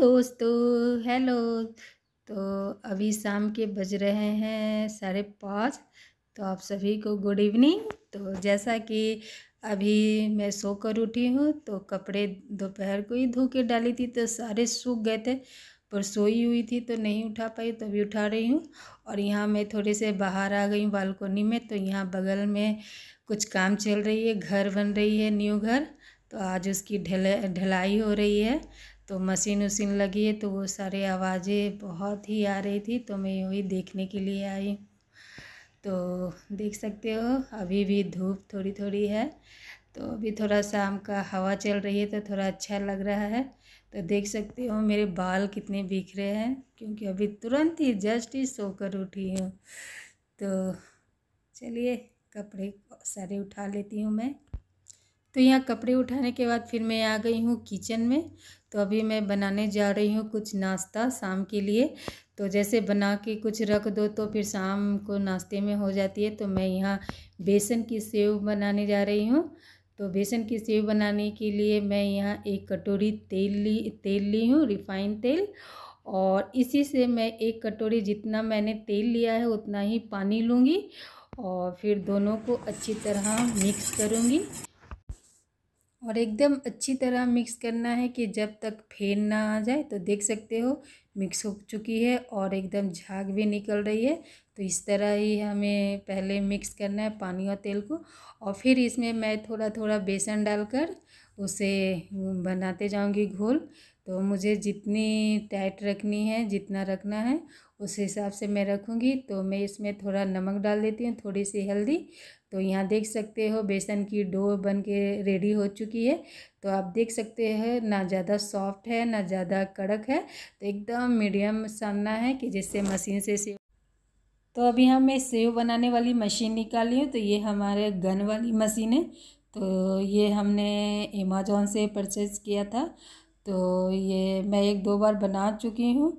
दोस्तों हेलो तो अभी शाम के बज रहे हैं साढ़े पाँच तो आप सभी को गुड इवनिंग तो जैसा कि अभी मैं सो कर उठी हूँ तो कपड़े दोपहर को ही धो के डाली थी तो सारे सूख गए थे पर सोई हुई थी तो नहीं उठा पाई तो अभी उठा रही हूँ और यहाँ मैं थोड़े से बाहर आ गई हूँ बालकोनी में तो यहाँ बगल में कुछ काम चल रही है घर बन रही है न्यू घर तो आज उसकी ढलाई ढलाई हो रही है तो मशीन उसीन लगी है तो वो सारे आवाज़ें बहुत ही आ रही थी तो मैं वही देखने के लिए आई तो देख सकते हो अभी भी धूप थोड़ी थोड़ी है तो अभी थोड़ा शाम का हवा चल रही है तो थोड़ा अच्छा लग रहा है तो देख सकते हो मेरे बाल कितने बिखरे हैं क्योंकि अभी तुरंत ही जस्ट ही सोकर उठी हूँ तो चलिए कपड़े सारे उठा लेती हूँ मैं तो यहाँ कपड़े उठाने के बाद फिर मैं आ गई हूँ किचन में तो अभी मैं बनाने जा रही हूँ कुछ नाश्ता शाम के लिए तो जैसे बना के कुछ रख दो तो फिर शाम को नाश्ते में हो जाती है तो मैं यहाँ बेसन की सेव बनाने जा रही हूँ तो बेसन की सेव बनाने के लिए मैं यहाँ एक कटोरी तेल ली तेल ली हूँ रिफाइंड तेल और इसी से मैं एक कटोरी जितना मैंने तेल लिया है उतना ही पानी लूँगी और फिर दोनों को अच्छी तरह मिक्स करूँगी और एकदम अच्छी तरह मिक्स करना है कि जब तक फेन ना आ जाए तो देख सकते हो मिक्स हो चुकी है और एकदम झाग भी निकल रही है तो इस तरह ही हमें पहले मिक्स करना है पानी और तेल को और फिर इसमें मैं थोड़ा थोड़ा बेसन डालकर उसे बनाते जाऊंगी घोल तो मुझे जितनी टाइट रखनी है जितना रखना है उस हिसाब से मैं रखूँगी तो मैं इसमें थोड़ा नमक डाल देती हूँ थोड़ी सी हल्दी तो यहाँ देख सकते हो बेसन की डो बन के रेडी हो चुकी है तो आप देख सकते हैं ना ज़्यादा सॉफ्ट है ना ज़्यादा कड़क है तो एकदम मीडियम सानना है कि जिससे मशीन से सेव तो अभी हम हाँ, मैं सेव बनाने वाली मशीन निकाली हूँ तो ये हमारे गन वाली मशीन है तो ये हमने अमेजोन से परचेज़ किया था तो ये मैं एक दो बार बना चुकी हूँ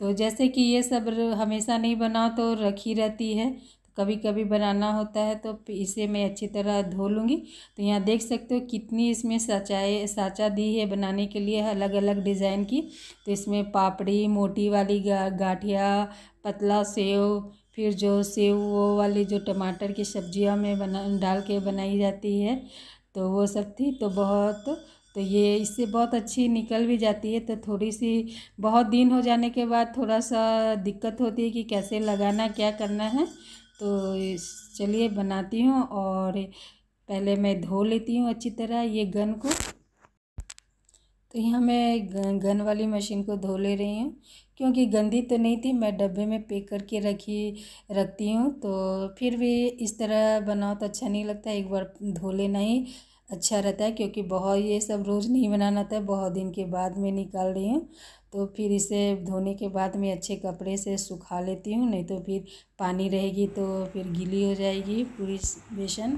तो जैसे कि ये सब हमेशा नहीं बनाओ तो रखी रहती है तो कभी कभी बनाना होता है तो इसे मैं अच्छी तरह धो लूँगी तो यहाँ देख सकते हो कितनी इसमें सचाए साँचा दी है बनाने के लिए अलग अलग डिज़ाइन की तो इसमें पापड़ी मोटी वाली गा, गाठिया पतला सेव फिर जो सेव वो वाली जो टमाटर की सब्जियाँ में बना डाल के बनाई जाती है तो वो सब थी तो बहुत तो ये इससे बहुत अच्छी निकल भी जाती है तो थोड़ी सी बहुत दिन हो जाने के बाद थोड़ा सा दिक्कत होती है कि कैसे लगाना क्या करना है तो चलिए बनाती हूँ और पहले मैं धो लेती हूँ अच्छी तरह ये गन को तो यहाँ मैं गन वाली मशीन को धो ले रही हूँ क्योंकि गंदी तो नहीं थी मैं डब्बे में पैक करके रखी रखती हूँ तो फिर भी इस तरह बनाओ तो अच्छा नहीं लगता एक बार धो लेना ही अच्छा रहता है क्योंकि बहुत ये सब रोज़ नहीं बनाना था बहुत दिन के बाद मैं निकाल रही हूँ तो फिर इसे धोने के बाद मैं अच्छे कपड़े से सुखा लेती हूँ नहीं तो फिर पानी रहेगी तो फिर गीली हो जाएगी पूरी बेसन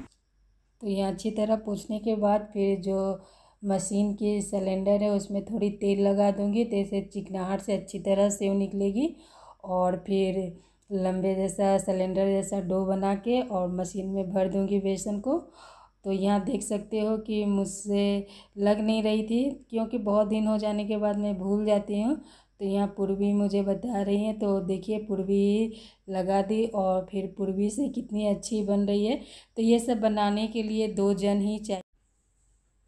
तो ये अच्छी तरह पोछने के बाद फिर जो मशीन की सिलेंडर है उसमें थोड़ी तेल लगा दूँगी तो इसे चिकनाहट से अच्छी तरह सेव निकलेगी और फिर लंबे जैसा सिलेंडर जैसा डो बना के और मशीन में भर दूँगी बेसन को तो यहाँ देख सकते हो कि मुझसे लग नहीं रही थी क्योंकि बहुत दिन हो जाने के बाद मैं भूल जाती हूँ तो यहाँ पूर्वी मुझे बता रही हैं तो देखिए पूर्वी लगा दी और फिर पूर्वी से कितनी अच्छी बन रही है तो ये सब बनाने के लिए दो जन ही चाहिए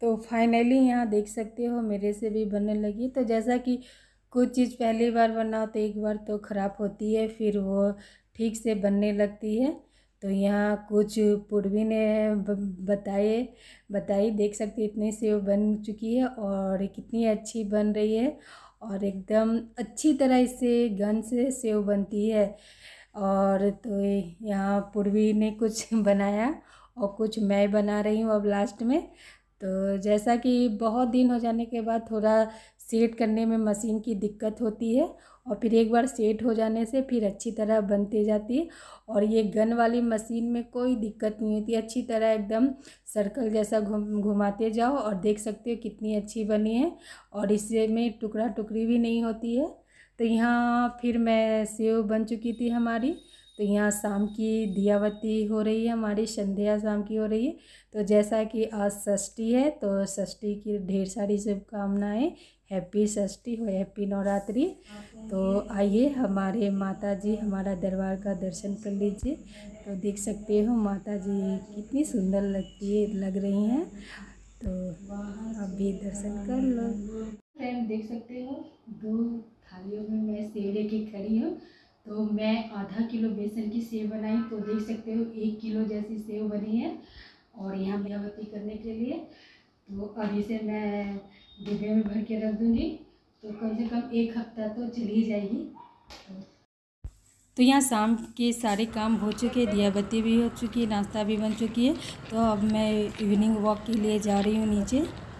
तो फाइनली यहाँ देख सकते हो मेरे से भी बनने लगी तो जैसा कि कुछ चीज़ पहली बार बनाओ तो एक बार तो ख़राब होती है फिर वो ठीक से बनने लगती है तो यहाँ कुछ पूर्वी ने बताए बताई देख सकते इतनी सेव बन चुकी है और कितनी अच्छी बन रही है और एकदम अच्छी तरह इससे गन से सेव बनती है और तो यहाँ पूर्वी ने कुछ बनाया और कुछ मैं बना रही हूँ अब लास्ट में तो जैसा कि बहुत दिन हो जाने के बाद थोड़ा सेट करने में मशीन की दिक्कत होती है और फिर एक बार सेट हो जाने से फिर अच्छी तरह बनते जाती है और ये गन वाली मशीन में कोई दिक्कत नहीं होती अच्छी तरह एकदम सर्कल जैसा घूम घुमाते जाओ और देख सकते हो कितनी अच्छी बनी है और इससे में टुकड़ा टुकड़ी भी नहीं होती है तो यहाँ फिर मैं सेव बन चुकी थी हमारी तो यहाँ शाम की दियावती हो रही है हमारी संध्या शाम की हो रही है तो जैसा कि आज षष्ठी है तो षष्ठी की ढेर सारी शुभकामनाएँ हैप्पी षष्ठी हो हैप्पी नवरात्रि तो आइए हमारे माता जी हमारा दरबार का दर्शन कर लीजिए तो देख सकते हो माता जी कितनी सुंदर लगती है लग रही हैं तो आप भी दर्शन कर लो फ्रेंड देख सकते हो दो थालियों में मैं सेवड़े की खड़ी हूँ तो मैं आधा किलो बेसन की सेव बनाई तो देख सकते हो एक किलो जैसी सेव बनी है और यहाँ मियावती करने के लिए तो अब इसे मैं डिब्बे में भर के रख दूँगी तो कम से कम एक हफ्ता तो चली जाएगी तो यहाँ शाम के सारे काम हो चुके दिया बत्ती भी हो चुकी है नाश्ता भी बन चुकी है तो अब मैं इवनिंग वॉक के लिए जा रही हूँ नीचे